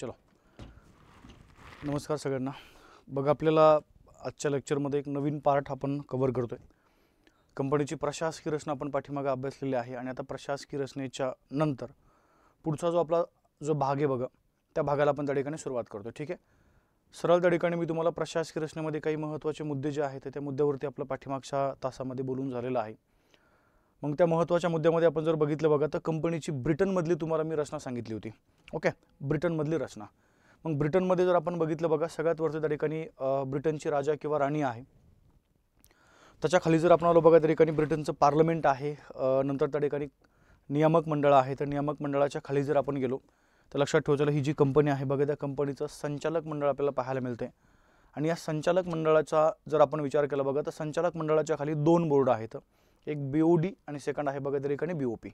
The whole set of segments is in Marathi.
चलो नमस्कार सगळ्यांना बघा आपल्याला आजच्या लेक्चरमध्ये एक नवीन पार्ट आपण कव्हर करतोय कंपनीची प्रशासकीय रचना आपण पाठीमागं अभ्यासलेली आहे आणि आता प्रशासकीय रचनेच्या नंतर पुढचा जो आपला जो भाग आहे बघा त्या भागाला आपण त्या ठिकाणी सुरुवात करतो ठीक आहे सरळ त्या ठिकाणी मी तुम्हाला प्रशासकीय रचनेमध्ये काही महत्त्वाचे मुद्दे जे आहेत त्या मुद्द्यावरती आपलं पाठीमागच्या तासामध्ये बोलून झालेलं आहे मग त्या महत्त्वाच्या मुद्द्यामध्ये आपण जर बघितलं बघा तर कंपनीची ब्रिटनमधली तुम्हाला मी रचना सांगितली होती ओके ब्रिटनमधली रचना मग ब्रिटनमध्ये जर आपण बघितलं बघा सगळ्यात वरती त्या ठिकाणी ब्रिटनची राजा किंवा राणी आहे त्याच्या खाली जर आपण आलो बघा त्या ठिकाणी ब्रिटनचं पार्लमेंट आहे नंतर त्या ठिकाणी नियामक मंडळ आहे तर नियामक मंडळाच्या खाली जर आपण गेलो तर लक्षात ठेवायला ही जी कंपनी आहे बघा त्या कंपनीचं संचालक मंडळ आपल्याला पाहायला मिळते आणि या संचालक मंडळाचा जर आपण विचार केला बघा तर संचालक मंडळाच्या खाली दोन बोर्ड आहेत एक बी ओ डी आणि सेकंड आहे बघा त्या ठिकाणी बी ओ पी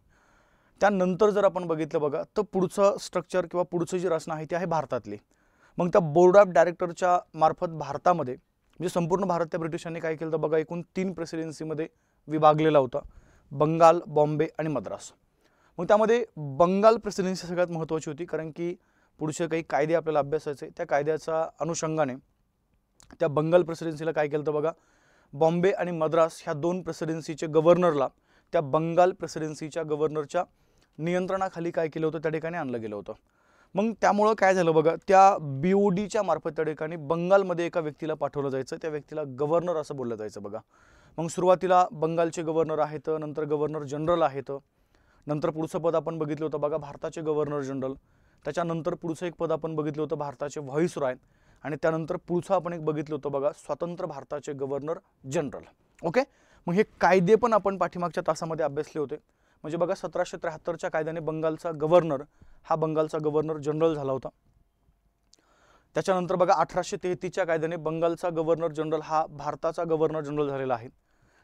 त्यानंतर जर आपण बघितलं बघा तर पुढचं स्ट्रक्चर किंवा पुढचं जी रचना आहे ती आहे भारतातली मग त्या बोर्ड ऑफ डायरेक्टरच्या मार्फत भारतामध्ये म्हणजे संपूर्ण भारत त्या ब्रिटिशांनी काय केलं तर बघा एकूण तीन प्रेसिडेन्सीमध्ये विभागलेला होता बंगाल बॉम्बे आणि मद्रास मग त्यामध्ये बंगाल प्रेसिडेन्सी सगळ्यात महत्त्वाची होती कारण की पुढचे काही कायदे आपल्याला अभ्यासायचे त्या कायद्याच्या अनुषंगाने त्या बंगाल प्रेसिडेन्सीला काय केलं तर बघा बॉम्बे आणि मद्रास ह्या दोन प्रेसिडेन्सीचे गव्हर्नरला त्या बंगाल प्रेसिडेन्सीच्या गव्हर्नरच्या नियंत्रणाखाली काय केलं होतं त्या ठिकाणी आणलं गेलं होतं मग त्यामुळं काय झालं बघा त्या बी ओ डीच्या मार्फत त्या ठिकाणी बंगालमध्ये एका व्यक्तीला पाठवलं जायचं त्या व्यक्तीला गव्हर्नर असं बोललं जायचं बघा मग सुरुवातीला बंगालचे गव्हर्नर आहेत नंतर गव्हर्नर जनरल आहेत नंतर पुढचं पद आपण बघितलं होतं बघा भारताचे गव्हर्नर जनरल त्याच्यानंतर पुढचं एक पद आपण बघितलं होतं भारताचे व्हॉईस रॉय आणि त्यानंतर पुढचं आपण एक बघितलं होतं बघा स्वतंत्र भारताचे गव्हर्नर जनरल ओके मग हे कायदे पण आपण पाठीमागच्या तासामध्ये अभ्यासले होते म्हणजे बघा सतराशे त्र्याहत्तरच्या कायद्याने बंगालचा गव्हर्नर हा बंगालचा गव्हर्नर जनरल झाला होता त्याच्यानंतर बघा अठराशे तेहतीसच्या कायद्याने बंगालचा गव्हर्नर जनरल हा भारताचा गव्हर्नर जनरल झालेला आहे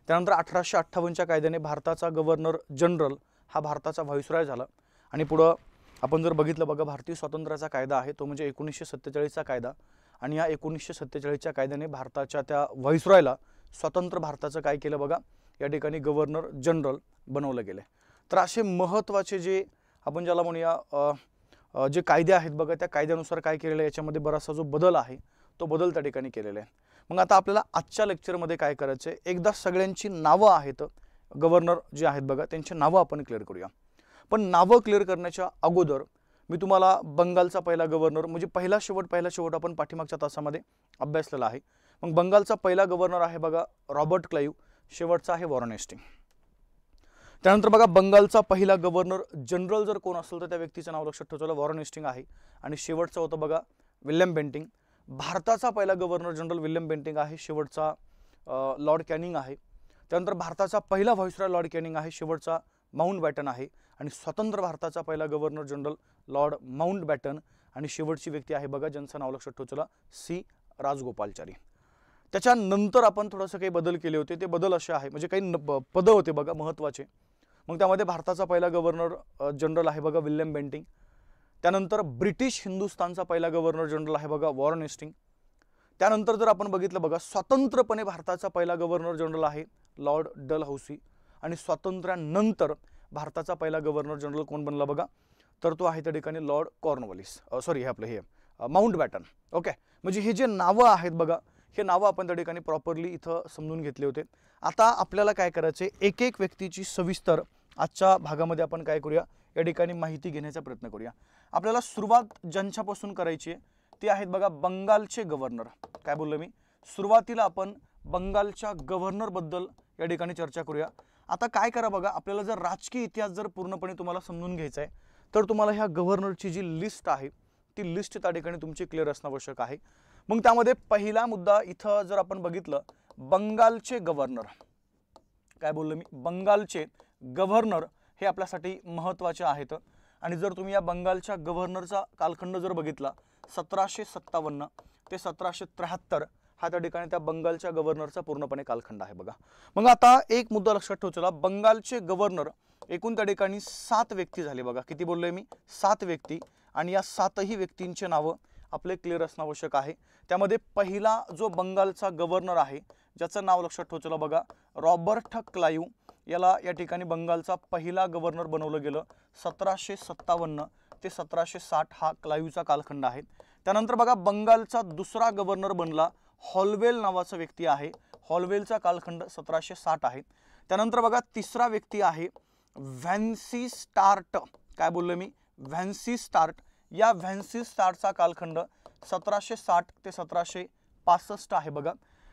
त्यानंतर अठराशे अठ्ठावन्नच्या कायद्याने भारताचा गव्हर्नर जनरल हा भारताचा व्हायसराय झाला आणि पुढं आपण जर बघितलं बघा भारतीय स्वातंत्र्याचा कायदा आहे तो म्हणजे एकोणीसशे सत्तेचाळीसचा कायदा आणि या एकोणीसशे सत्तेचाळीसच्या कायद्याने भारताच्या त्या व्हाईसरॉयला स्वतंत्र भारताचं काय केलं बघा या ठिकाणी गव्हर्नर जनरल बनवलं गेलं तर असे महत्त्वाचे जे आपण ज्याला म्हणूया जे कायदे आहेत बघा त्या कायद्यानुसार काय केलेलं आहे याच्यामध्ये बराचसा जो बदल आहे तो बदल त्या ठिकाणी केलेला आहे मग आता आपल्याला आजच्या लेक्चरमध्ये काय करायचं आहे एकदा सगळ्यांची नावं आहेत गव्हर्नर जे आहेत बघा त्यांची नावं आपण क्लिअर करूया पण नावं क्लिअर करण्याच्या अगोदर मी तुम्हाला बंगालचा पहिला गव्हर्नर म्हणजे पहिला शेवट पहिला शेवट आपण पाठीमागच्या तासामध्ये अभ्यासलेला आहे मग बंगालचा पहिला गव्हर्नर आहे बघा रॉबर्ट क्लाईव्ह शेवटचा आहे वॉरन एस्टिंग त्यानंतर बघा बंगालचा पहिला गव्हर्नर जनरल जर कोण असेल तर त्या व्यक्तीचं नाव लक्षात ठेवलं वॉरन एस्टिंग आहे आणि शेवटचा होतं बघा विल्यम बेंटिंग भारताचा पहिला गव्हर्नर जनरल विल्यम बेंटिंग आहे शेवटचा लॉर्ड कॅनिंग आहे त्यानंतर भारताचा पहिला व्हॉइसरॉय लॉर्ड कॅनिंग आहे शेवटचा माउंट बॅटन आहे आणि स्वतंत्र भारताचा पहिला governor general Lord Mountbatten आणि शेवटची व्यक्ती आहे बघा ज्यांचं नाव लक्षात ठेवचला सी राजगोपालचारी त्याच्यानंतर आपण थोडंसं काही बदल केले होते ते बदल असे आहे म्हणजे काही पदं होते बघा महत्त्वाचे मग त्यामध्ये भारताचा पहिला गव्हर्नर जनरल आहे बघा विल्यम बेंटिंग त्यानंतर ब्रिटिश हिंदुस्थानचा पहिला गव्हर्नर जनरल आहे बघा वॉरन एस्टिंग त्यानंतर जर आपण बघितलं बघा स्वतंत्रपणे भारताचा पहिला गव्हर्नर जनरल आहे लॉर्ड डल हौसी आणि स्वातंत्र्यानंतर भारताचा पहिला गव्हर्नर जनरल कोण बनला बघा तर तो आहे त्या ठिकाणी लॉर्ड कॉर्नवलिस सॉरी हे आपलं हे माउंट बॅटन ओके म्हणजे हे जे नावं आहेत बघा हे नावं आपण त्या ठिकाणी प्रॉपरली इथं समजून घेतले होते आता आपल्याला काय करायचे एक एक व्यक्तीची सविस्तर आजच्या भागामध्ये आपण काय करूया या ठिकाणी माहिती घेण्याचा प्रयत्न करूया आपल्याला सुरुवात ज्यांच्यापासून करायची आहे ते आहेत बघा बंगालचे गव्हर्नर काय बोललो मी सुरुवातीला आपण बंगालच्या गव्हर्नरबद्दल या ठिकाणी चर्चा करूया आता काय करा बघा आपल्याला जर राजकीय इतिहास जर पूर्णपणे तुम्हाला समजून घ्यायचा आहे तर तुम्हाला ह्या गव्हर्नरची जी लिस्ट आहे ती लिस्ट त्या ठिकाणी तुमची क्लिअर असणं आवश्यक आहे मग त्यामध्ये पहिला मुद्दा इथं जर आपण बघितलं बंगालचे गव्हर्नर काय बोललो मी बंगालचे गव्हर्नर हे आपल्यासाठी महत्त्वाचे आहेत आणि जर तुम्ही या बंगालच्या गव्हर्नरचा कालखंड जर बघितला सतराशे सत्तावन्न ते सतराशे त्र्याहत्तर हा त्या ठिकाणी त्या बंगालच्या गव्हर्नरचा पूर्णपणे कालखंड आहे बघा मग आता एक मुद्दा लक्षात ठेवचला बंगालचे गव्हर्नर एकूण त्या ठिकाणी सात व्यक्ती झाले बघा किती बोललोय मी सात व्यक्ती आणि या सातही व्यक्तींचे नावं आपले क्लिअर असणं आवश्यक आहे त्यामध्ये पहिला जो बंगालचा गव्हर्नर आहे ज्याचं नाव लक्षात ठेवचलं बघा रॉबर्ट क्लायू याला या ठिकाणी बंगालचा पहिला गव्हर्नर बनवलं गेलं सतराशे सत्तावन्न ते सतराशे साठ हा क्लायूचा कालखंड आहे त्यानंतर बघा बंगालचा दुसरा गव्हर्नर बनला हॉलवेल नावाचा व्यक्ती आहे हॉलवेलचा कालखंड सतराशे साठ आहे त्यानंतर बघा तिसरा व्यक्ती आहे व्हॅन्सी स्टार्ट काय बोललो मी व्हॅन्सी स्टार्ट या व्हॅन्सी स्टार्टचा कालखंड सतराशे साठ ते सतराशे पासष्ट आहे बघा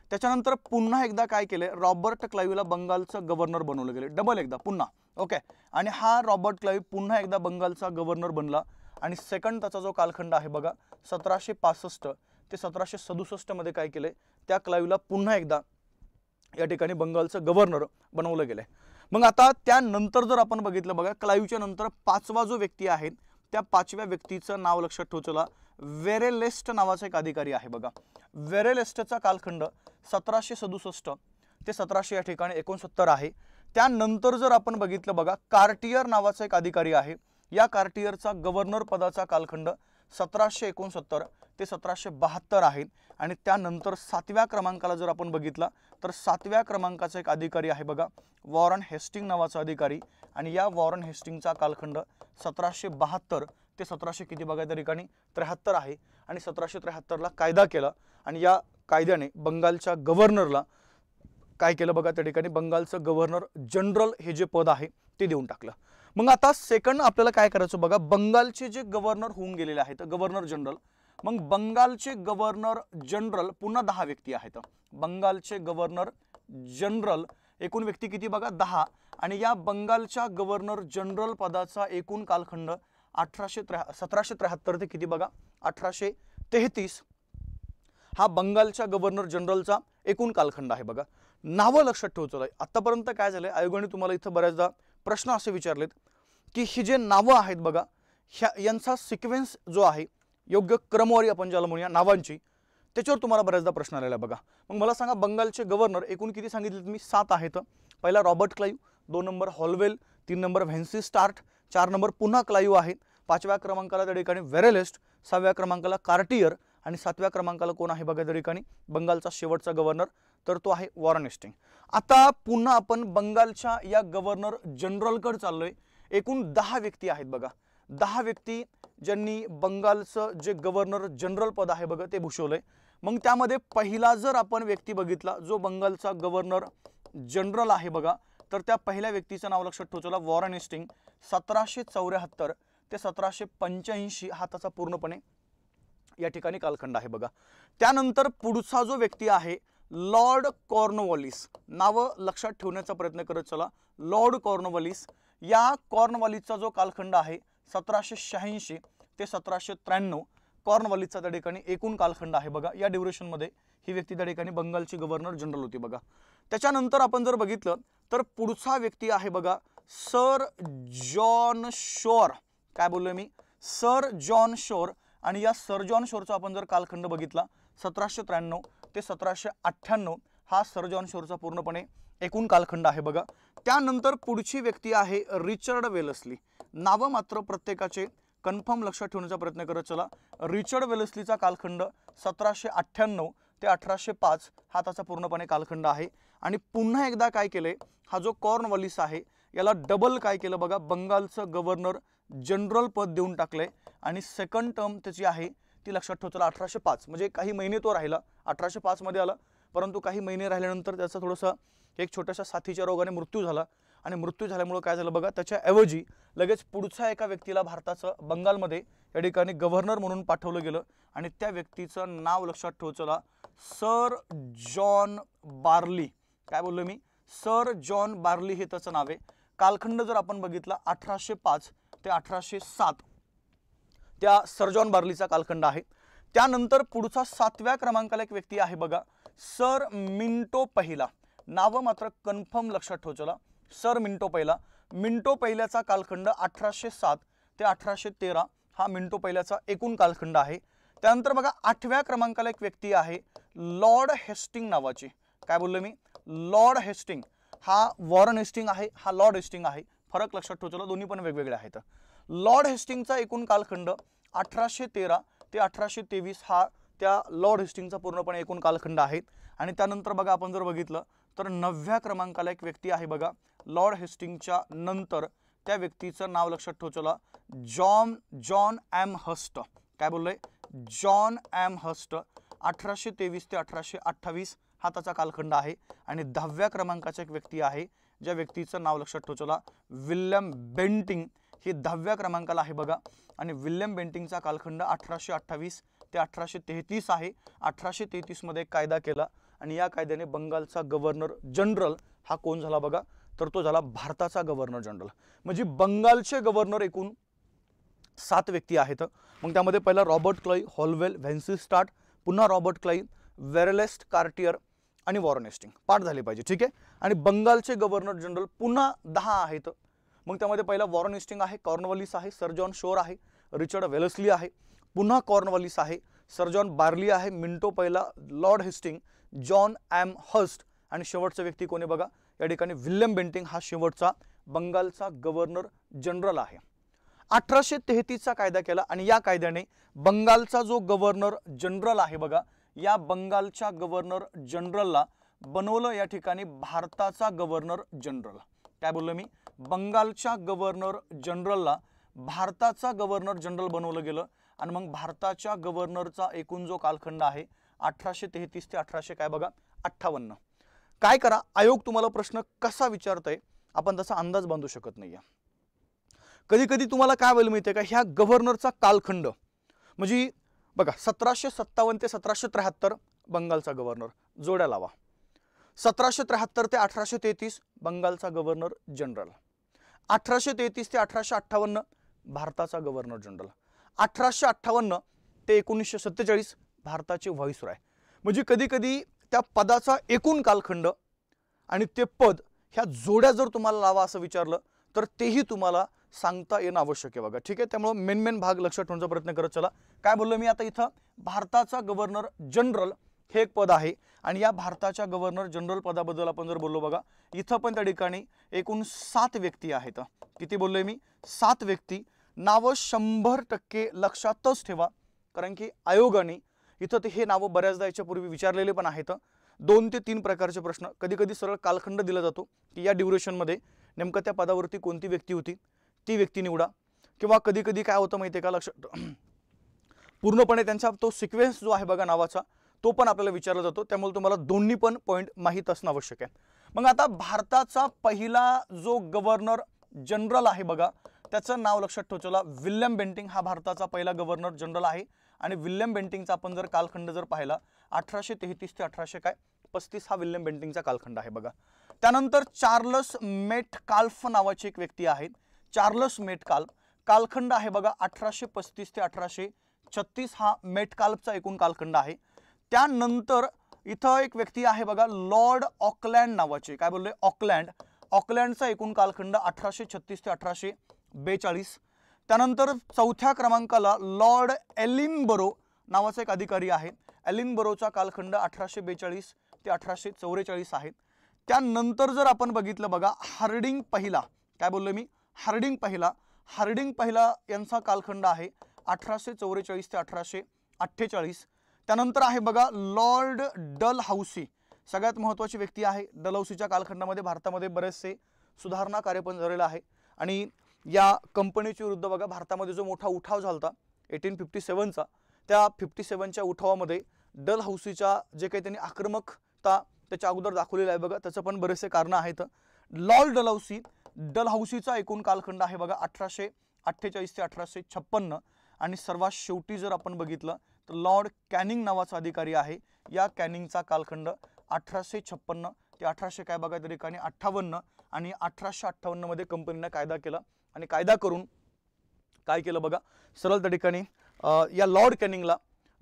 त्याच्यानंतर पुन्हा एकदा काय केलं रॉबर्ट क्लाईव्हला बंगालचं गव्हर्नर बनवलं गेलं डबल एकदा पुन्हा ओके आणि हा रॉबर्ट क्लाईव्ह पुन्हा एकदा बंगालचा गव्हर्नर बनला आणि सेकंड त्याचा जो कालखंड आहे बघा सतराशे पासष्ट ते सतराशे सदुसष्टमध्ये काय केलं त्या क्लाईव्हला पुन्हा एकदा या ठिकाणी बंगालचं गव्हर्नर बनवलं गेलं आहे मग आता त्यानंतर जर आपण बघितलं बघा क्लाईव्हच्या नंतर पाचवा जो व्यक्ती आहे त्या पाचव्या व्यक्तीचं नाव लक्षात ठेवचला वेरेलेस्ट नावाचा एक अधिकारी आहे बघा वेरेलेस्टचा कालखंड सतराशे सदुसष्ट ते सतराशे या ठिकाणी एकोणसत्तर आहे त्यानंतर जर आपण बघितलं बघा कार्टियर नावाचा एक अधिकारी आहे या कार्टियरचा गव्हर्नर पदाचा कालखंड सतराशे एकोणसत्तर ते सतराशे बहात्तर आहेत आणि त्यानंतर सातव्या क्रमांकाला जर आपण बघितला तर सातव्या क्रमांकाचा एक अधिकारी आहे बघा वॉरन हेस्टिंग नावाचा अधिकारी आणि या वॉरन हेस्टिंगचा कालखंड सतराशे बहात्तर ते सतराशे किती बघा त्या ठिकाणी त्र्याहत्तर आहे आणि सतराशे त्र्याहत्तरला कायदा केला आणि या कायद्याने बंगालच्या गव्हर्नरला काय केलं बघा त्या ठिकाणी बंगालचं गव्हर्नर जनरल हे जे पद आहे ते देऊन टाकलं मग आता सेकंड आपल्याला काय करायचं बघा बंगालचे जे गव्हर्नर होऊन गेलेले आहेत गव्हर्नर जनरल मग बंगालचे गव्हर्नर जनरल पुन्हा दहा व्यक्ती आहेत बंगालचे गव्हर्नर जनरल एकूण व्यक्ती किती बघा दहा आणि या बंगालच्या गव्हर्नर जनरल पदाचा एकूण कालखंड अठराशे त्र्या सतराशे त्र्याहत्तर ते किती बघा अठराशे तेहतीस हा बंगालच्या गव्हर्नर जनरलचा एकूण कालखंड आहे बघा नावं लक्षात ठेवतो आतापर्यंत काय झालं आयोगाने तुम्हाला इथं बऱ्याचदा प्रश्न असे विचारलेत की ही जे नावं आहेत बघा ह्या यांचा सिक्वेन्स जो आहे योग्य क्रमवारी आपण ज्याला म्हणूया नावांची त्याच्यावर तुम्हाला बऱ्याचदा प्रश्न आलेला बघा मग मला सांगा बंगालचे गव्हर्नर एकूण किती सांगितले मी सात आहेत पहिला रॉबर्ट क्लाईव्ह दोन नंबर हॉलवेल तीन नंबर व्हॅन्सी स्टार्ट चार नंबर पुन्हा क्लाईव्ह आहेत पाचव्या क्रमांकाला त्या ठिकाणी वेरेलिस्ट सहाव्या क्रमांकाला कार्टियर आणि सातव्या क्रमांकाला कोण आहे बघा त्या ठिकाणी बंगालचा शेवटचा गव्हर्नर तर तो आहे वॉरन एस्टिंग आता पुन्हा आपण बंगालच्या या गव्हर्नर जनरलकडे चाललोय एकूण दहा व्यक्ती आहेत बघा दहा व्यक्ती ज्यांनी बंगालचं जे गव्हर्नर जनरल पद आहे बघा ते भूषवलंय मग त्यामध्ये पहिला जर आपण व्यक्ती बघितला जो बंगालचा गव्हर्नर जनरल आहे बघा तर त्या पहिल्या व्यक्तीचं नाव लक्षात ठेवलं वॉरन एस्टिंग सतराशे चौऱ्याहत्तर ते सतराशे पंच्याऐंशी हा त्याचा पूर्णपणे या ठिकाणी कालखंड आहे बघा त्यानंतर पुढचा जो व्यक्ती आहे लॉर्ड कॉर्नवॉलिस नावं लक्षात ठेवण्याचा प्रयत्न करत चला लॉर्ड कॉर्नवॉलिस या कॉर्नवॉलिसचा जो कालखंड आहे सतराशे शहाऐंशी ते सतराशे त्र्याण्णव कॉर्नवॉलिसचा त्या ठिकाणी एकूण कालखंड आहे बघा या ड्युरेशनमध्ये ही व्यक्ती त्या ठिकाणी बंगालची गव्हर्नर जनरल होती बघा त्याच्यानंतर आपण जर बघितलं तर पुढचा व्यक्ती आहे बघा सर जॉन शोर काय बोललो मी सर जॉन शोर आणि या सर जॉन शोरचा आपण जर कालखंड बघितला सतराशे त्र्याण्णव ते सतराशे अठ्ठ्याण्णव हा सरजॉन शोरचा पूर्णपणे एकूण कालखंड आहे बघा त्यानंतर पुढची व्यक्ती आहे रिचर्ड वेलस्ली नावं मात्र प्रत्येकाचे कन्फर्म लक्षात ठेवण्याचा प्रयत्न करत चला रिचर्ड वेलस्लीचा कालखंड सतराशे अठ्ठ्याण्णव ते अठराशे पाच हा त्याचा पूर्णपणे कालखंड आहे आणि पुन्हा एकदा काय केलं हा जो कॉर्नवॉलिस आहे याला डबल काय केलं बघा बंगालचं गव्हर्नर जनरल पद देऊन टाकलं आणि सेकंड टर्म त्याची आहे ती लक्षात ठेवतो अठराशे पाच म्हणजे काही महिने तो राहिला अठराशे पाचमध्ये आला परंतु काही महिने राहिल्यानंतर त्याचा थोडासा एक छोट्याशा साथीच्या रोगाने मृत्यू झाला आणि मृत्यू झाल्यामुळं काय झालं बघा त्याच्याऐवजी लगेच पुढच्या एका व्यक्तीला भारताचं बंगालमध्ये या ठिकाणी गव्हर्नर म्हणून पाठवलं गेलं आणि त्या व्यक्तीचं नाव लक्षात ठेवचला सर जॉन बार्ली काय बोललो मी सर जॉन बार्ली हे त्याचं नाव आहे कालखंड जर आपण बघितला अठराशे पाच ते अठराशे सात त्या सर्जॉन बार्लीचा कालखंड आहे त्यानंतर पुढचा सातव्या क्रमांकाला एक व्यक्ती आहे बघा सर मिंटो पहिला नावं मात्र कन्फर्म लक्षात ठेवचला सर मिंटो पहिला मिंटो पहिल्याचा कालखंड अठराशे सात ते अठराशे तेरा हा मिंटो पहिल्याचा एकूण कालखंड आहे त्यानंतर बघा आठव्या क्रमांकाला एक व्यक्ती आहे लॉर्ड हेस्टिंग नावाची काय बोललो मी लॉर्ड हेस्टिंग हा वॉरन हेस्टिंग आहे हा लॉर्ड हेस्टिंग आहे फरक लक्षात ठेवचला दोन्ही पण वेगवेगळे आहेत लॉर्ड हेस्टिंगचा एकूण कालखंड अठराशे तेरा ते अठराशे तेवीस हा त्या लॉर्ड हेस्टिंगचा पूर्णपणे एकूण कालखंड आहे आणि त्यानंतर बघा आपण जर बघितलं तर नवव्या क्रमांकाला एक व्यक्ती आहे बघा लॉर्ड हेस्टिंगच्या नंतर त्या व्यक्तीचं नाव लक्षात ठेवचला जॉन जॉन ॲम हस्ट काय बोललं जॉन ॲम हस्ट अठराशे तेवीस ते अठराशे अठ्ठावीस हा त्याचा कालखंड आहे आणि दहाव्या क्रमांकाचा एक व्यक्ती आहे ज्या व्यक्तीचं नाव लक्षात ठेवचला विल्यम बेंटिंग हे दहाव्या क्रमांकाला आहे बघा आणि विल्यम बेंटिंगचा कालखंड अठराशे अठ्ठावीस ते अठराशे तेहतीस आहे अठराशे तेहतीसमध्ये कायदा केला आणि या कायद्याने बंगालचा गव्हर्नर जनरल हा कोण झाला बघा तर तो झाला भारताचा गव्हर्नर जनरल म्हणजे बंगालचे गव्हर्नर एकूण सात व्यक्ती आहेत मग त्यामध्ये पहिला Robert Clive Holwell Vansittart पुन्हा रॉबर्ट क्लाई वेरलेस्ट कार्टियर आणि वॉरनेस्टिंग पाठ झाले पाहिजे ठीक आहे आणि बंगालचे गव्हर्नर जनरल पुन्हा दहा आहेत मग त्यामध्ये पहिला वॉरन इस्टिंग आहे कॉर्नवलिस आहे सर जॉन शोर आहे रिचर्ड वेलसली आहे पुन्हा कॉर्नवलिस आहे सर जॉन बार्ली आहे मिंटो पहिला Lord Hastings John Amherst आणि शेवटचा व्यक्ती कोणी बघा या ठिकाणी विल्यम बेंटिंग हा शेवटचा बंगालचा गव्हर्नर जनरल आहे अठराशे तेहतीसचा कायदा केला आणि या कायद्याने बंगालचा जो गव्हर्नर जनरल आहे बघा या बंगालच्या गव्हर्नर जनरलला बनवलं या ठिकाणी भारताचा गव्हर्नर जनरल काय बोललो मी बंगालच्या गव्हर्नर जनरलला भारताचा गव्हर्नर जनरल बनवलं गेलं आणि मग भारताच्या गव्हर्नरचा एकूण जो कालखंड आहे अठराशे तेहतीस ते अठराशे काय बघा अठ्ठावन्न काय करा आयोग तुम्हाला प्रश्न कसा आहे आपण तसा अंदाज बांधू शकत नाही कधी कधी तुम्हाला काय व्हायला मिळते का ह्या गव्हर्नरचा कालखंड म्हणजे बघा सतराशे सत्तावन्न ते सतराशे त्र्याहत्तर बंगालचा गव्हर्नर जोड्या लावा सतराशे त्र्याहत्तर ते अठराशे तेहतीस बंगालचा गव्हर्नर जनरल अठराशे तेहतीस ते अठराशे अठ्ठावन्न भारताचा गव्हर्नर जनरल अठराशे अठ्ठावन्न ते एकोणीसशे सत्तेचाळीस भारताचे राय म्हणजे कधी कधी त्या पदाचा एकूण कालखंड आणि ते पद ह्या जोड्या जर तुम्हाला लावा असं विचारलं तर तेही तुम्हाला सांगता येणं आवश्यक आहे बघा ठीक आहे त्यामुळं मेन मेन भाग लक्षात ठेवण्याचा प्रयत्न करत चला काय बोललो मी आता इथं भारताचा गव्हर्नर जनरल हे एक पद आहे आणि या भारताच्या गव्हर्नर जनरल पदाबद्दल आपण जर बोललो बघा इथं पण त्या ठिकाणी एकूण सात व्यक्ती आहेत किती बोललोय मी सात व्यक्ती नावं शंभर टक्के लक्षातच ठेवा कारण की आयोगाने इथं ते हे नावं बऱ्याचदा याच्यापूर्वी विचारलेले पण आहेत दोन ते तीन प्रकारचे प्रश्न कधी कधी सरळ कालखंड दिला जातो की या ड्युरेशनमध्ये नेमकं त्या पदावरती कोणती व्यक्ती होती ती व्यक्ती निवडा किंवा कधी कधी काय होतं माहिती आहे का लक्षात पूर्णपणे त्यांचा तो सिक्वेन्स जो आहे बघा नावाचा तो पण आपल्याला विचारला जातो त्यामुळे तुम्हाला दोन्ही पण पॉईंट माहीत असणं आवश्यक आहे मग आता भारताचा पहिला जो गव्हर्नर जनरल आहे बघा त्याचं नाव लक्षात ठेवचला विल्यम बेंटिंग हा भारताचा पहिला गव्हर्नर जनरल आहे आणि विल्यम बेंटिंगचा आपण जर कालखंड जर पाहिला अठराशे तेहतीस ते अठराशे काय पस्तीस हा विल्यम बेंटिंगचा कालखंड आहे बघा त्यानंतर चार्लस मेट काल्फ नावाची एक व्यक्ती आहे चार्लस मेटकाल्फ कालखंड आहे बघा अठराशे पस्तीस ते अठराशे छत्तीस हा मेटकाल्फचा एकूण कालखंड आहे त्यानंतर इथं एक व्यक्ती आहे बघा लॉर्ड ऑकलँड नावाचे काय बोलले ऑकलँड ऑकलँडचा एकूण कालखंड अठराशे छत्तीस ते अठराशे बेचाळीस त्यानंतर चौथ्या क्रमांकाला लॉर्ड बरो नावाचा एक अधिकारी आहे बरोचा कालखंड अठराशे बेचाळीस ते अठराशे चौवेचाळीस आहे त्यानंतर जर आपण बघितलं बघा हार्डिंग पहिला काय बोललो मी हार्डिंग पहिला हार्डिंग पहिला यांचा कालखंड आहे अठराशे चौवेचाळीस ते अठराशे अठ्ठेचाळीस त्यानंतर आहे बघा लॉर्ड डल हाऊसी सगळ्यात महत्त्वाची व्यक्ती आहे डलहौसीच्या कालखंडामध्ये भारतामध्ये बरेचसे सुधारणा कार्यपण झालेलं आहे आणि या कंपनीच्या विरुद्ध बघा भारतामध्ये जो मोठा उठाव झाला होता एटीन फिफ्टी सेवनचा त्या फिफ्टी सेवनच्या उठावामध्ये डल हाऊसीच्या जे काही त्यांनी आक्रमकता त्याच्या अगोदर दाखवलेलं आहे बघा त्याचं पण बरेचसे कारणं आहेत लॉल डलहौसी डलहौसीचा एकूण कालखंड आहे बघा अठराशे अठ्ठेचाळीस ते अठराशे छप्पन्न आणि सर्वात शेवटी जर आपण बघितलं तर लॉर्ड कॅनिंग नावाचा अधिकारी आहे या कॅनिंगचा कालखंड अठराशे छप्पन्न ते अठराशे काय बघा त्या ठिकाणी अठ्ठावन्न आणि अठराशे अठ्ठावन्नमध्ये कंपनीने कायदा केला आणि कायदा करून काय केलं बघा सरळ त्या ठिकाणी या लॉर्ड कॅनिंगला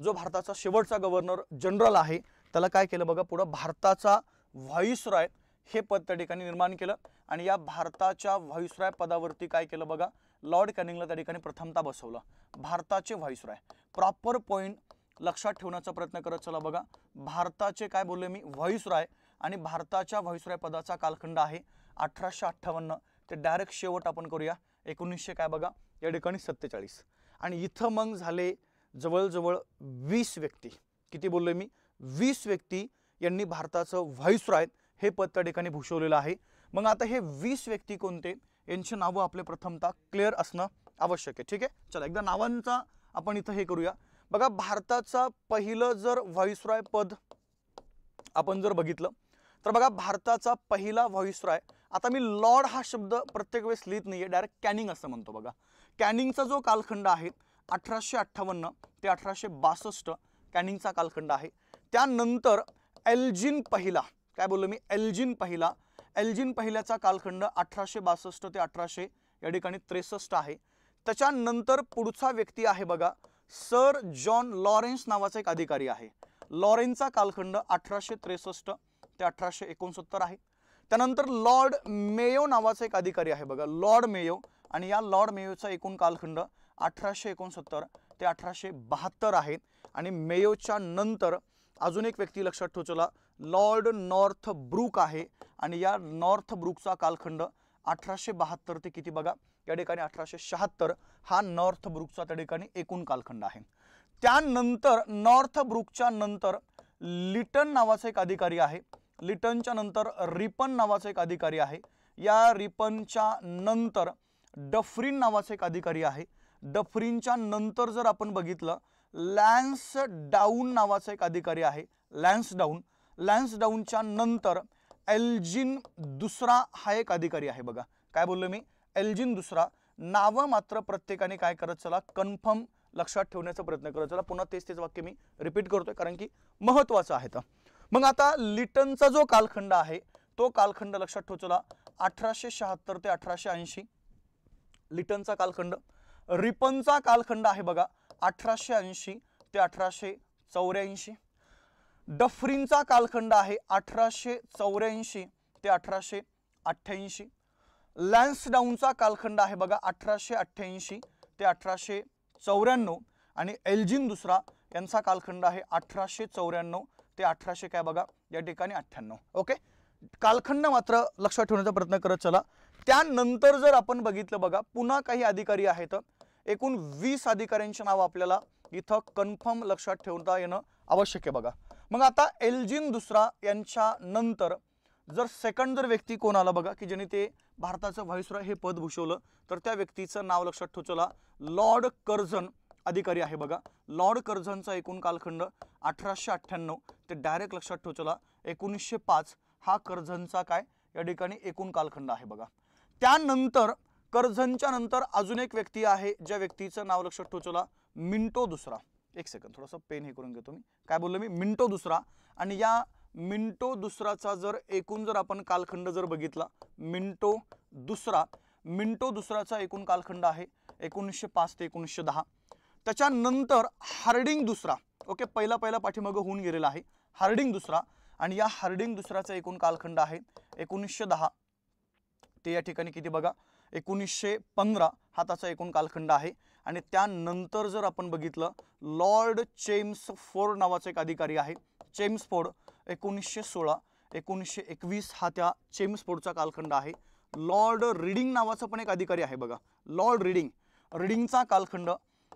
जो भारताचा शेवटचा गव्हर्नर जनरल आहे त्याला काय केलं बघा पुढं भारताचा व्हॉईसरॉय हे पद त्या ठिकाणी निर्माण केलं आणि या भारताच्या व्हॉईसरॉय पदावरती काय केलं बघा लॉर्ड कॅनिंगला त्या ठिकाणी प्रथमता बसवलं भारताचे व्हाईसरॉय प्रॉपर पॉईंट लक्षात ठेवण्याचा प्रयत्न करत चला बघा भारताचे काय बोलले मी व्हाईसरॉय आणि भारताच्या व्हाईसरॉय पदाचा कालखंड आहे अठराशे अठ्ठावन्न ते डायरेक्ट शेवट आपण करूया एकोणीसशे काय बघा या ठिकाणी सत्तेचाळीस आणि इथं मग झाले जवळजवळ वीस व्यक्ती किती बोललो मी वीस व्यक्ती यांनी भारताचं व्हाईसरॉय हे पद त्या ठिकाणी भूषवलेलं आहे मग आता हे वीस व्यक्ती कोणते यांची नावं आपले प्रथमतः क्लिअर असणं आवश्यक आहे ठीक आहे चला एकदा नावांचा आपण इथं हे करूया बघा भारताचा पहिलं जर व्हॉईसरॉय पद आपण जर बघितलं तर बघा भारताचा पहिला व्हॉईसरॉय आता मी लॉर्ड हा शब्द प्रत्येक वेळेस लिहित नाही आहे डायरेक्ट कॅनिंग असं म्हणतो बघा कॅनिंगचा जो कालखंड आहे अठराशे अठ्ठावन्न ते अठराशे बासष्ट कॅनिंगचा कालखंड आहे त्यानंतर एल्जिन पहिला काय बोललो मी एल्जिन पहिला एल्जिन पहिल्याचा कालखंड अठराशे बासष्ट ते अठराशे या ठिकाणी त्रेसष्ट आहे त्याच्यानंतर पुढचा व्यक्ती आहे बघा सर जॉन लॉरेन्स नावाचा एक अधिकारी आहे लॉरेन्सचा कालखंड अठराशे त्रेसष्ट ते अठराशे एकोणसत्तर आहे त्यानंतर लॉर्ड मेयो नावाचा एक अधिकारी आहे बघा लॉर्ड मेयो आणि या लॉर्ड मेयोचा एकूण कालखंड अठराशे एकोणसत्तर ते अठराशे बहात्तर आहे आणि मेयोच्या नंतर अजून एक व्यक्ती लक्षात ठेवचला लॉर्ड नॉर्थ ब्रूक आहे आणि या नॉर्थ ब्रुकचा कालखंड अठराशे बहात्तर ते किती बघा या ठिकाणी अठराशे शहात्तर हा नॉर्थ ब्रुकचा त्या ठिकाणी एकूण कालखंड आहे त्यानंतर नॉर्थ ब्रुकच्या नंतर लिटन नावाचा एक अधिकारी आहे लिटनच्या नंतर रिपन नावाचा एक अधिकारी आहे या रिपनच्या नंतर डफरीन नावाचा एक अधिकारी आहे डफरीनच्या नंतर जर आपण बघितलं लॅन्स डाऊन नावाचा एक अधिकारी आहे लॅन्स डाऊन लॅन्सडाऊनच्या नंतर एल्जिन दुसरा हा एक अधिकारी आहे बघा काय बोललो मी एल्जिन दुसरा नावं मात्र प्रत्येकाने काय करत चला कन्फर्म लक्षात ठेवण्याचा प्रयत्न करत चला पुन्हा तेच तेच वाक्य मी रिपीट करतोय कारण की महत्त्वाचं आहे तर मग आता लिटनचा जो कालखंड आहे तो कालखंड लक्षात ठेव चला अठराशे शहात्तर ते अठराशे ऐंशी लिटनचा कालखंड रिपनचा कालखंड आहे बघा अठराशे ऐंशी ते अठराशे चौऱ्याऐंशी डफरींचा कालखंड आहे अठराशे चौऱ्याऐंशी ते अठराशे अठ्ठ्याऐंशी लॅन्सडाऊनचा कालखंड आहे बघा अठराशे अठ्ठ्याऐंशी ते अठराशे चौऱ्याण्णव आणि एल्जिन दुसरा यांचा कालखंड आहे अठराशे चौऱ्याण्णव ते अठराशे काय बघा या ठिकाणी अठ्ठ्याण्णव ओके कालखंड मात्र लक्षात ठेवण्याचा प्रयत्न करत चला त्यानंतर जर आपण बघितलं बघा पुन्हा काही अधिकारी आहेत एकूण वीस अधिकाऱ्यांचे नाव आपल्याला इथं कन्फर्म लक्षात ठेवता येणं आवश्यक आहे बघा मग आता एल्जिन दुसरा यांच्या नंतर जर सेकंड जर व्यक्ती कोण आला बघा की ज्याने ते भारताचं व्हाईसरॉय हे पद भूषवलं तर त्या व्यक्तीचं नाव लक्षात ठेवचला लॉर्ड कर्झन अधिकारी आहे बघा लॉर्ड कर्झनचा एकूण कालखंड अठराशे अठ्ठ्याण्णव ते डायरेक्ट लक्षात ठेवचला एकोणीसशे पाच हा कर्झनचा काय या ठिकाणी एकूण कालखंड आहे बघा त्यानंतर कर्झनच्या नंतर अजून एक व्यक्ती आहे ज्या व्यक्तीचं नाव लक्षात ठेवचला मिंटो दुसरा एक सेकंद थोडासा पेन हे करून घेतो मी काय बोललो मी मिंटो दुसरा आणि या मिंटो दुसराचा जर एकूण जर आपण कालखंड जर बघितला मिंटो दुसरा मिंटो दुसराचा एकूण कालखंड आहे एकोणीसशे पाच ते एकोणीसशे दहा त्याच्यानंतर हार्डिंग दुसरा ओके पहिला पहिला पाठीमागं होऊन गेलेला आहे हार्डिंग दुसरा आणि या हार्डिंग दुसऱ्याचा एकूण कालखंड आहे एकोणीसशे दहा ते या ठिकाणी किती बघा एकोणीसशे पंधरा हा त्याचा एकूण कालखंड आहे आणि त्यानंतर जर आपण बघितलं लॉर्ड चेम्स फोर्ड नावाचा एक अधिकारी आहे चेम्स फोर्ड एकोणीसशे सोळा एकोणीसशे एकवीस हा त्या चेम्स फोर्डचा कालखंड आहे लॉर्ड रिडिंग नावाचा पण एक अधिकारी आहे बघा लॉर्ड रिडिंग रिडिंगचा कालखंड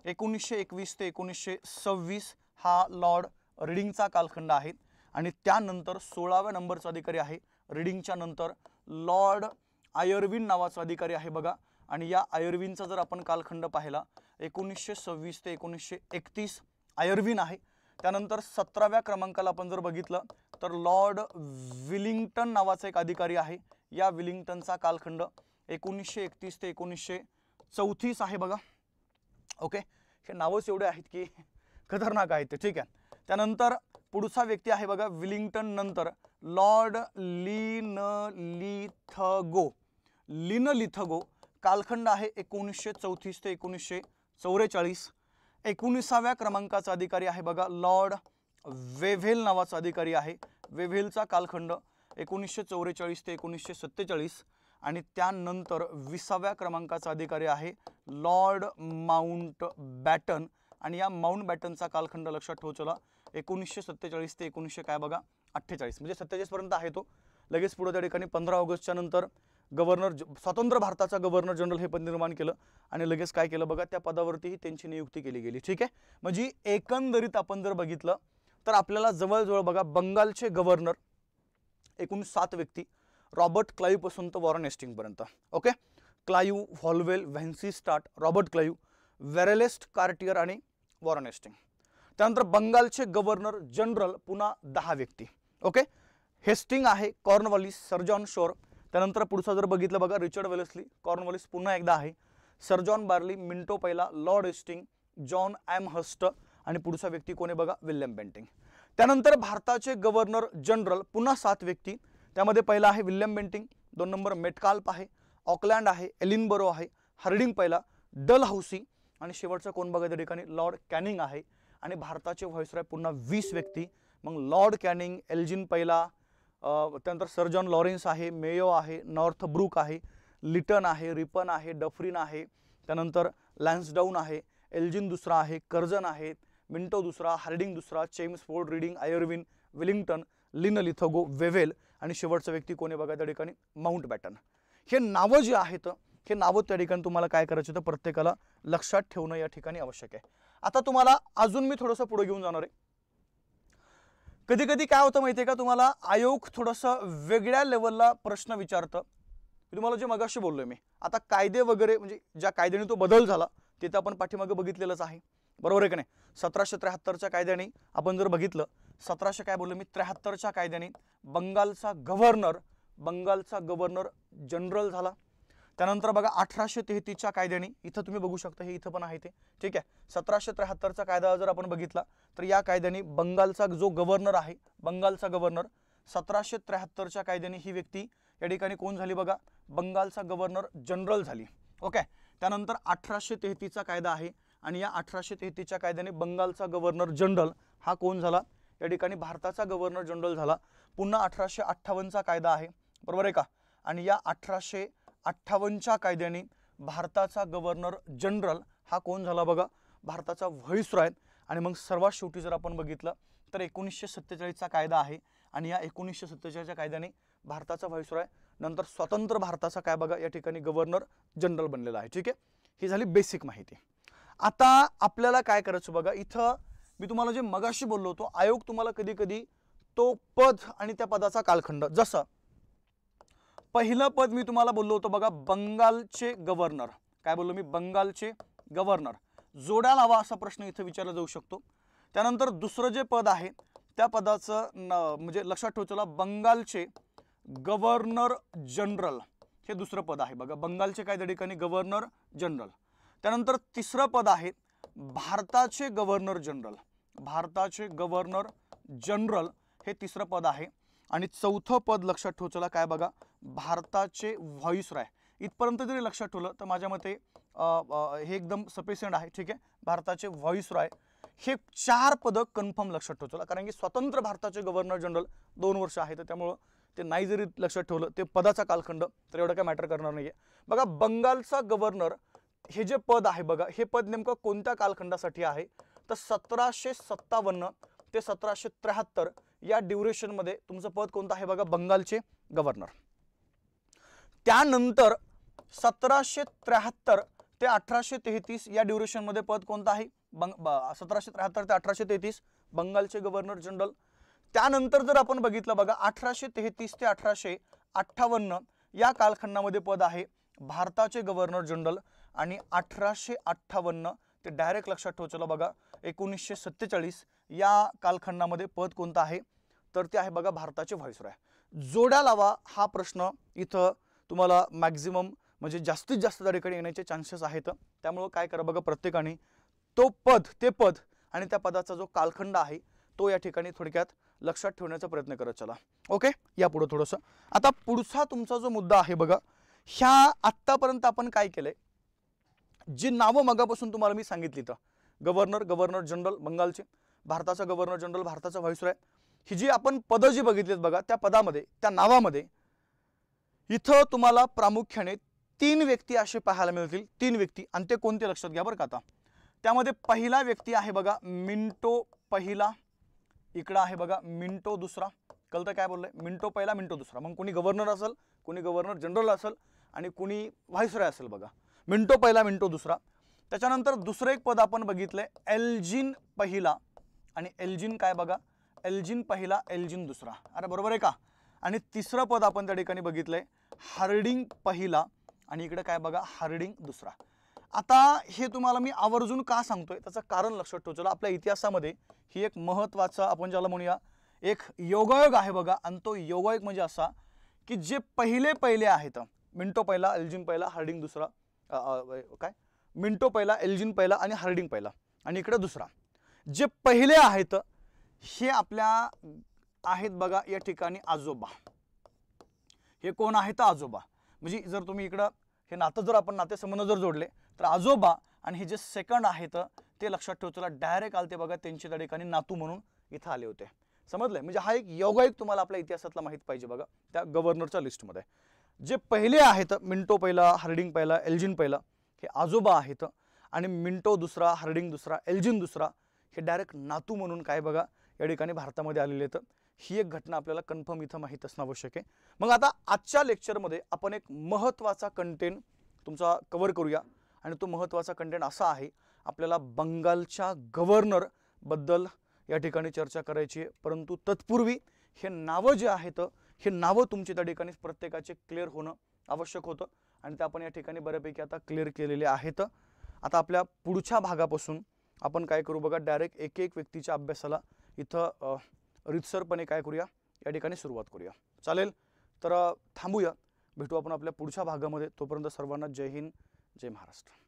एकोणीसशे एकवीस ते एकोणीसशे सव्वीस हा लॉर्ड रिडिंगचा कालखंड आहे आणि त्यानंतर सोळाव्या नंबरचा अधिकारी आहे रिडिंगच्या नंतर लॉर्ड आयर्विन नावाचा अधिकारी आहे बघा आणि या आयुर्वीनचा जर आपण कालखंड पाहिला एकोणीसशे सव्वीस ते एकोणीसशे एकतीस आयुर्वीन आहे त्यानंतर सतराव्या क्रमांकाला आपण जर बघितलं तर लॉर्ड विलिंग्टन नावाचा एक अधिकारी आहे या विलिंग्टनचा कालखंड एकोणीसशे एकतीस ते एकोणीसशे चौतीस आहे बघा ओके हे नावच एवढे आहेत की खतरनाक आहेत ते ठीक आहे त्यानंतर पुढचा व्यक्ती आहे बघा विलिंग्टन नंतर Lord Linlithgow Linlithgow कालखंड आहे एकोणीसशे चौतीस ते एकोणीसशे चौवेचाळीस एकोणीसाव्या क्रमांकाचा अधिकारी आहे बघा लॉर्ड वेव्हेल नावाचा अधिकारी आहे वेव्हेलचा कालखंड एकोणीसशे चौवेचाळीस ते एकोणीसशे सत्तेचाळीस आणि त्यानंतर विसाव्या क्रमांकाचा अधिकारी आहे लॉर्ड माउंट बॅटन आणि या माउंट बॅटनचा कालखंड लक्षात ठेवचं चला एकोणीसशे सत्तेचाळीस ते एकोणीसशे काय बघा अठ्ठेचाळीस म्हणजे सत्तेचाळीसपर्यंत आहे तो लगेच पुढे त्या ठिकाणी पंधरा ऑगस्टच्या नंतर गव्हर्नर स्वतंत्र भारताचा गव्हर्नर जनरल हे पद निर्माण केलं आणि लगेच काय केलं बघा त्या पदावरतीही त्यांची नियुक्ती केली गेली ठीक आहे म्हणजे एकंदरीत आपण जर बघितलं तर आपल्याला जवळजवळ बघा बंगालचे गव्हर्नर एकूण सात व्यक्ती रॉबर्ट क्लायूपासून तर वॉरन हेस्टिंगपर्यंत okay Clive Holwell Vansittart Robert Clive Verelst Cartier आणि वॉरन एस्टिंग त्यानंतर बंगालचे गव्हर्नर जनरल पुन्हा दहा व्यक्ती ओके हेस्टिंग आहे कॉर्नवॉली सर्जॉन शोर त्यानंतर पुढचा जर बघितलं बघा रिचर्ड वेलेसली कॉर्नवॉलिस पुन्हा एकदा आहे सर जॉन बार्ली मिंटो पहिला Lord Hastings John Amherst आणि पुढचा व्यक्ती कोणी बघा विल्यम बेंटिंग त्यानंतर भारताचे गव्हर्नर जनरल पुन्हा सात व्यक्ती त्यामध्ये पहिला आहे विल्यम बेंटिंग दोन नंबर मेटकाल्प आहे ऑकलँड आहे एलिनबरो आहे हर्डिंग पहिला डल हाऊसी आणि शेवटचा कोण बघा त्या ठिकाणी लॉर्ड कॅनिंग आहे आणि भारताचे व्हॉइसरॉय पुन्हा वीस व्यक्ती मग लॉर्ड कॅनिंग एल्जिन पहिला त्यानंतर सर लॉरेन्स आहे मेयो आहे नॉर्थ ब्रुक आहे लिटन आहे रिपन आहे डफरीन आहे त्यानंतर लॅन्सडाऊन आहे एल्जिन दुसरा आहे कर्जन आहे मिंटो दुसरा हार्डिंग दुसरा Chelmsford Reading Irwin Willingdon Linlithgow Wavell आणि शेवटचा व्यक्ती कोणी बघा त्या ठिकाणी माउंट बॅटन हे नावं जे आहेत हे नावं त्या ठिकाणी तुम्हाला काय करायचं तर प्रत्येकाला लक्षात ठेवणं या ठिकाणी आवश्यक आहे आता तुम्हाला अजून मी थोडंसं पुढे घेऊन जाणार आहे कधी कधी काय होतं माहिती आहे का तुम्हाला आयोग थोडंसं वेगळ्या लेवलला प्रश्न विचारतं तुम्हाला जे मगाशी बोललो मी आता कायदे वगैरे म्हणजे ज्या कायद्याने तो बदल झाला ते तर आपण पाठीमागे बघितलेलंच आहे बरोबर आहे का नाही सतराशे त्र्याहत्तरच्या कायद्याने आपण जर बघितलं सतराशे काय बोललो मी त्र्याहत्तरच्या कायद्याने बंगालचा गव्हर्नर बंगालचा गव्हर्नर जनरल झाला त्यानंतर बघा अठराशे तेहतीसच्या कायद्याने इथं तुम्ही बघू शकता हे इथं पण आहे ते ठीक आहे सतराशे त्र्याहत्तरचा कायदा जर आपण बघितला तर या कायद्याने बंगालचा जो गव्हर्नर आहे बंगालचा गव्हर्नर सतराशे त्र्याहत्तरच्या कायद्याने ही व्यक्ती या ठिकाणी कोण झाली बघा बंगालचा गव्हर्नर जनरल झाली ओके त्यानंतर अठराशे तेहतीसचा कायदा आहे आणि या अठराशे तेहतीसच्या कायद्याने बंगालचा गव्हर्नर जनरल हा कोण झाला या ठिकाणी भारताचा गव्हर्नर जनरल झाला पुन्हा अठराशे अठ्ठावन्नचा कायदा आहे बरोबर आहे का आणि या अठराशे अठ्ठावन्नच्या कायद्याने भारताचा गव्हर्नर जनरल हा कोण झाला बघा भारताचा रॉय आणि मग सर्वात शेवटी जर आपण बघितलं तर एकोणीसशे सत्तेचाळीसचा कायदा आहे आणि या एकोणीसशे सत्तेचाळीसच्या कायद्याने भारताचा रॉय नंतर स्वतंत्र भारताचा काय बघा या ठिकाणी गव्हर्नर जनरल बनलेला आहे ठीक आहे ही झाली बेसिक माहिती आता आपल्याला काय करायचं बघा इथं मी तुम्हाला जे मगाशी बोललो होतो आयोग तुम्हाला कधी कधी तो पद आणि त्या पदाचा कालखंड जसं पहिलं पद मी तुम्हाला बोललो होतो बघा बंगालचे गव्हर्नर काय बोललो मी बंगालचे गव्हर्नर जोड्या लावा असा प्रश्न इथं विचारला जाऊ शकतो त्यानंतर दुसरं जे पद आहे त्या पदाचं म्हणजे लक्षात ठेवचला बंगालचे गव्हर्नर जनरल हे दुसरं पद आहे बघा बंगालचे काय त्या ठिकाणी गव्हर्नर जनरल त्यानंतर तिसरं पद आहे भारताचे गव्हर्नर जनरल भारताचे गव्हर्नर जनरल हे तिसरं पद आहे आणि चौथं पद लक्षात ठेवचला काय बघा भारताचे राय इथपर्यंत जरी लक्षात ठेवलं तर माझ्या मते हे एकदम सफिशियंट आहे ठीक आहे भारताचे राय हे चार पद कन्फर्म लक्षात ठेवतो कारण की स्वतंत्र भारताचे गव्हर्नर जनरल दोन वर्ष आहे तर त्यामुळं ते नाही जरी लक्षात ठेवलं ते पदाचा कालखंड तर एवढं काय मॅटर करणार नाही बघा बंगालचा गव्हर्नर हे जे पद आहे बघा हे पद नेमकं कोणत्या कालखंडासाठी आहे तर सतराशे सत्तावन्न ते सतराशे त्र्याहत्तर या ड्युरेशनमध्ये तुमचं पद कोणतं आहे बघा बंगालचे गव्हर्नर त्यानंतर सतराशे त्र्याहत्तर ते अठराशे तेहतीस या ड्युरेशनमध्ये पद कोणतं आहे बंग सतराशे त्र्याहत्तर ते अठराशे तेहतीस बंगालचे गव्हर्नर जनरल त्यानंतर जर आपण बघितलं बघा अठराशे तेहतीस ते अठराशे अठ्ठावन्न या कालखंडामध्ये पद आहे भारताचे गव्हर्नर जनरल आणि अठराशे अठ्ठावन्न ते डायरेक्ट लक्षात ठेवचं बघा एकोणीसशे सत्तेचाळीस या कालखंडामध्ये पद कोणतं आहे तर ते आहे बघा भारताचे व्हायसरॉय जोड्या लावा हा प्रश्न इथं तुम्हाला मॅक्झिमम म्हणजे जास्तीत जास्त त्या येण्याचे चान्सेस आहेत त्यामुळं काय करा बघा प्रत्येकाने तो पद ते पद आणि त्या पदाचा जो कालखंड आहे तो या ठिकाणी थोडक्यात लक्षात ठेवण्याचा प्रयत्न करत चला ओके यापुढे थोडंसं आता पुढचा तुमचा जो मुद्दा आहे बघा ह्या आत्तापर्यंत आपण काय केलंय जी नावं मगापासून तुम्हाला मी सांगितली तर गव्हर्नर गव्हर्नर जनरल बंगालचे भारताचा गव्हर्नर जनरल भारताचा व्हाईसरॉय ही जी आपण पदं जी बघितलीत बघा त्या पदामध्ये त्या नावामध्ये इथं तुम्हाला प्रामुख्याने तीन व्यक्ती असे पाहायला मिळतील तीन व्यक्ती आणि ते कोणते लक्षात घ्या बरं का आता त्यामध्ये पहिला व्यक्ती आहे बघा मिंटो पहिला इकडं आहे बघा मिंटो दुसरा कल तर काय बोललं मिंटो पहिला मिंटो दुसरा मग कोणी गव्हर्नर असेल कोणी गव्हर्नर जनरल असेल आणि कुणी व्हायसराय असेल बघा मिंटो पहिला मिंटो दुसरा त्याच्यानंतर दुसरं एक पद आपण बघितलं आहे पहिला आणि एलजिन काय बघा एलजिन पहिला एलजिन दुसरा अरे बरोबर आहे का आणि तिसरं पद आपण त्या ठिकाणी बघितलंय हार्डिंग पहिला आणि इकडे काय बघा हार्डिंग दुसरा आता हे तुम्हाला मी आवर्जून का सांगतोय त्याचं कारण लक्षात ठेवतो आपल्या इतिहासामध्ये ही एक महत्त्वाचं आपण ज्याला म्हणूया एक योगायोग आहे बघा आणि तो योगायोग म्हणजे असा की जे पहिले पहिले आहेत मिंटो पहिला एल्जिन पहिला हार्डिंग दुसरा काय मिंटो पहिला एल्जिन पहिला आणि हार्डिंग पहिला आणि इकडे दुसरा जे पहिले आहेत हे आपल्या आहेत बघा या ठिकाणी आजोबा हे कोण आहेत आजोबा म्हणजे जर तुम्ही इकडं हे नातं जर आपण नातेसंबंध जर जोडले तर आजोबा आणि हे जे सेकंड आहेत ते लक्षात ठेवतो डायरेक्ट आलते बघा त्यांच्या त्या ठिकाणी नातू म्हणून इथं आले होते समजलंय म्हणजे हा एक योगायोग तुम्हाला आपल्या इतिहासातला माहीत पाहिजे बघा त्या गव्हर्नरच्या लिस्टमध्ये जे पहिले आहेत मिंटो पहिला हार्डिंग पहिला एल्जिन पहिला हे आजोबा आहेत आणि मिंटो दुसरा हार्डिंग दुसरा एल्जिन दुसरा हे डायरेक्ट नातू म्हणून काय बघा या ठिकाणी भारतामध्ये आलेले आहेत ही एक घटना आपल्याला कन्फर्म इथं माहीत असणं आवश्यक आहे मग आता आजच्या लेक्चरमध्ये आपण एक महत्त्वाचा कंटेंट तुमचा कवर करूया आणि तो महत्त्वाचा कंटेंट असा आहे आपल्याला बंगालच्या गव्हर्नरबद्दल या ठिकाणी चर्चा करायची आहे परंतु तत्पूर्वी हे नावं जे आहेत हे नावं तुमचे त्या ठिकाणी प्रत्येकाचे क्लिअर होणं आवश्यक होतं आणि ते आपण या ठिकाणी बऱ्यापैकी आता क्लिअर केलेले आहेत आता आपल्या पुढच्या भागापासून आपण काय करू बघा डायरेक्ट एक एक व्यक्तीच्या अभ्यासाला इथं रितसरपणे काय करूया या ठिकाणी सुरुवात करूया चालेल तर थांबूया भेटू आपण आपल्या पुढच्या भागामध्ये तोपर्यंत सर्वांना जय हिंद जय महाराष्ट्र